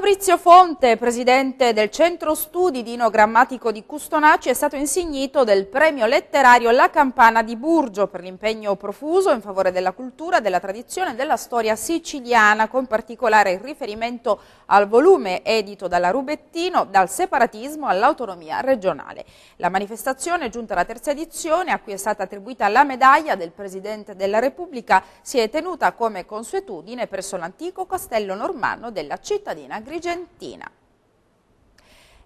Fabrizio Fonte, presidente del Centro Studi Dino Grammatico di Custonaci, è stato insignito del premio letterario La Campana di Burgio per l'impegno profuso in favore della cultura, della tradizione e della storia siciliana, con particolare riferimento al volume edito dalla Rubettino, dal separatismo all'autonomia regionale. La manifestazione è giunta alla terza edizione, a cui è stata attribuita la medaglia del Presidente della Repubblica, si è tenuta come consuetudine presso l'antico castello normanno della cittadina Agrigentina.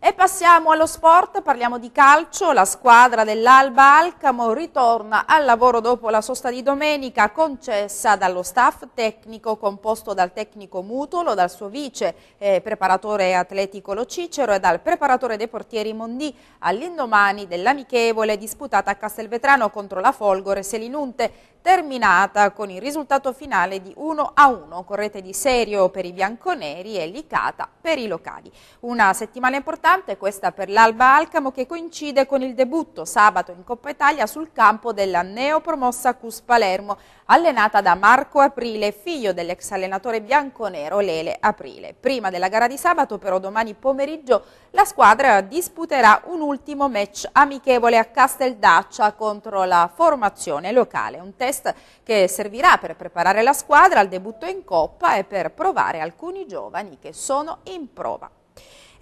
E passiamo allo sport, parliamo di calcio, la squadra dell'Alba Alcamo ritorna al lavoro dopo la sosta di domenica concessa dallo staff tecnico composto dal tecnico Mutolo, dal suo vice eh, preparatore atletico Lo Cicero e dal preparatore dei portieri Mondi all'indomani dell'amichevole disputata a Castelvetrano contro la Folgore Selinunte terminata con il risultato finale di 1 a 1 con rete di serio per i bianconeri e licata per i locali. Una settimana importante importante questa per l'Alba Alcamo che coincide con il debutto sabato in Coppa Italia sul campo della neopromossa Cus Palermo, allenata da Marco Aprile, figlio dell'ex allenatore bianconero Lele Aprile. Prima della gara di sabato, però domani pomeriggio, la squadra disputerà un ultimo match amichevole a Casteldaccia contro la formazione locale, un test che servirà per preparare la squadra al debutto in Coppa e per provare alcuni giovani che sono in prova.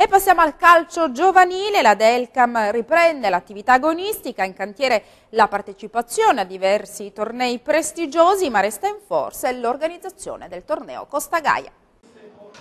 E passiamo al calcio giovanile, la Delcam riprende l'attività agonistica, in cantiere la partecipazione a diversi tornei prestigiosi, ma resta in forza l'organizzazione del torneo Costa Gaia.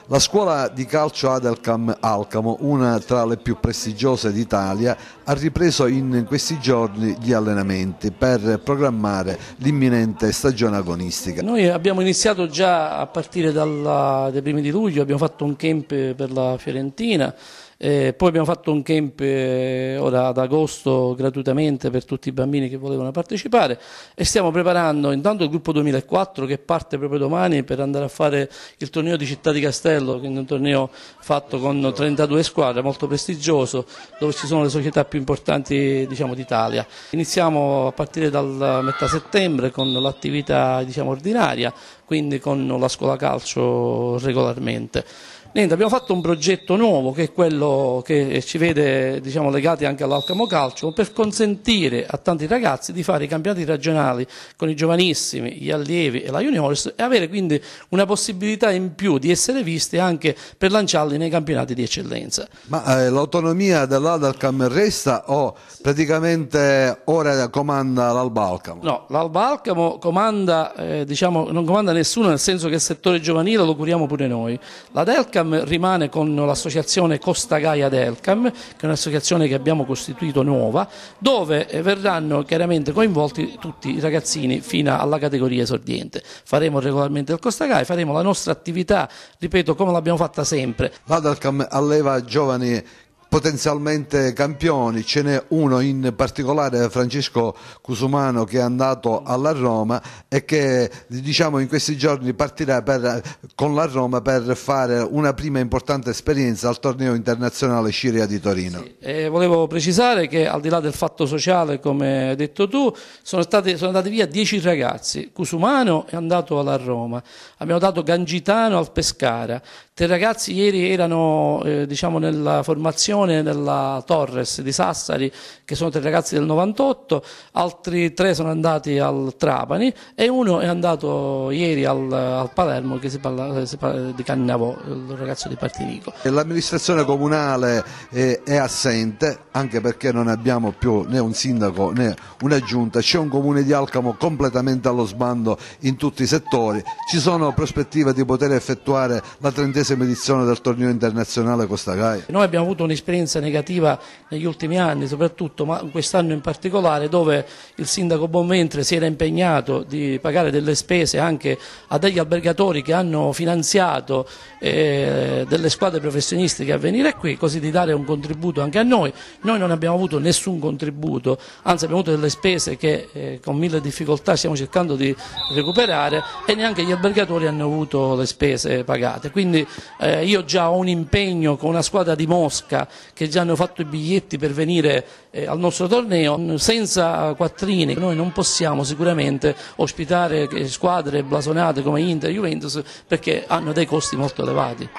La scuola di calcio Adelcam Alcamo, una tra le più prestigiose d'Italia, ha ripreso in questi giorni gli allenamenti per programmare l'imminente stagione agonistica. Noi abbiamo iniziato già a partire dalla, dai primi di luglio, abbiamo fatto un camp per la Fiorentina, eh, poi abbiamo fatto un camp eh, ora ad agosto gratuitamente per tutti i bambini che volevano partecipare e stiamo preparando intanto il gruppo 2004 che parte proprio domani per andare a fare il torneo di Città di Castello, quindi un torneo fatto con 32 squadre, molto prestigioso, dove ci sono le società più importanti diciamo, d'Italia. Iniziamo a partire dal metà settembre con l'attività diciamo, ordinaria, quindi con la scuola calcio regolarmente. Niente, abbiamo fatto un progetto nuovo che è quello che ci vede diciamo, legati anche all'Alcamo Calcio per consentire a tanti ragazzi di fare i campionati regionali con i giovanissimi, gli allievi e la juniors e avere quindi una possibilità in più di essere visti anche per lanciarli nei campionati di eccellenza. Ma eh, l'autonomia dell'Adalcam resta o praticamente ora comanda l'Alba Alcamo? No, l'Alba Alcamo comanda, eh, diciamo, non comanda nessuno nel senso che il settore giovanile lo curiamo pure noi. La Delca Elcam rimane con l'associazione Costa Gaia d'Elcam, che è un'associazione che abbiamo costituito nuova, dove eh, verranno chiaramente coinvolti tutti i ragazzini fino alla categoria esordiente. Faremo regolarmente il Costa Gaia, faremo la nostra attività, ripeto, come l'abbiamo fatta sempre. L'Adalcam alleva giovani potenzialmente campioni, ce n'è uno in particolare Francesco Cusumano che è andato alla Roma e che diciamo in questi giorni partirà per, con la Roma per fare una prima importante esperienza al torneo internazionale Sciria di Torino. Sì, eh, volevo precisare che al di là del fatto sociale come hai detto tu sono, stati, sono andati via dieci ragazzi, Cusumano è andato alla Roma, abbiamo dato Gangitano al Pescara, Tre ragazzi ieri erano eh, diciamo nella formazione della Torres di Sassari, che sono tre ragazzi del 98, altri tre sono andati al Trapani e uno è andato ieri al, al Palermo, che si parla, eh, si parla di Cannavo, il ragazzo di Partinico. L'amministrazione comunale eh, è assente, anche perché non abbiamo più né un sindaco né una giunta, c'è un comune di Alcamo completamente allo sbando in tutti i settori, ci sono prospettive di poter effettuare la trentesima ventesima edizione del torneo internazionale Costa Gaia. Noi abbiamo avuto un'esperienza negativa negli ultimi anni soprattutto, ma quest'anno in particolare dove il sindaco Bonventre si era impegnato di pagare delle spese anche a degli albergatori che hanno finanziato eh, delle squadre professionistiche a venire qui, così di dare un contributo anche a noi. Noi non abbiamo avuto nessun contributo, anzi abbiamo avuto delle spese che eh, con mille difficoltà stiamo cercando di recuperare e neanche gli albergatori hanno avuto le spese pagate. Quindi eh, io già ho un impegno con una squadra di Mosca che già hanno fatto i biglietti per venire eh, al nostro torneo, senza quattrini noi non possiamo sicuramente ospitare squadre blasonate come Inter, e Juventus perché hanno dei costi molto elevati.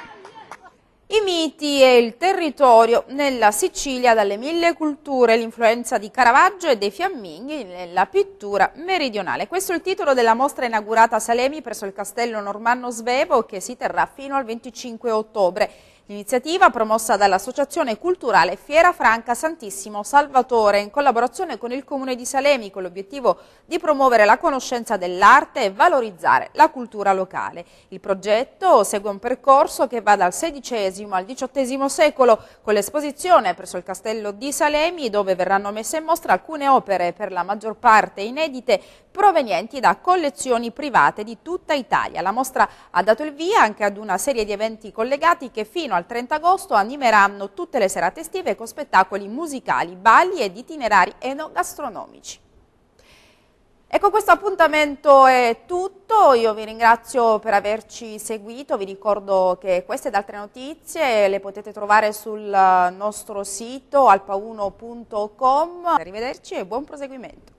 I miti e il territorio nella Sicilia dalle mille culture, l'influenza di Caravaggio e dei fiamminghi nella pittura meridionale. Questo è il titolo della mostra inaugurata a Salemi presso il castello Normanno Svevo che si terrà fino al 25 ottobre. L'iniziativa promossa dall'Associazione Culturale Fiera Franca Santissimo Salvatore in collaborazione con il Comune di Salemi con l'obiettivo di promuovere la conoscenza dell'arte e valorizzare la cultura locale. Il progetto segue un percorso che va dal XVI al XVIII secolo con l'esposizione presso il castello di Salemi dove verranno messe in mostra alcune opere per la maggior parte inedite provenienti da collezioni private di tutta Italia. La mostra ha dato il via anche ad una serie di eventi collegati che fino al al 30 agosto animeranno tutte le serate estive con spettacoli musicali, balli ed itinerari enogastronomici. Ecco, questo appuntamento è tutto, io vi ringrazio per averci seguito, vi ricordo che queste ed altre notizie le potete trovare sul nostro sito alpa1.com, arrivederci e buon proseguimento.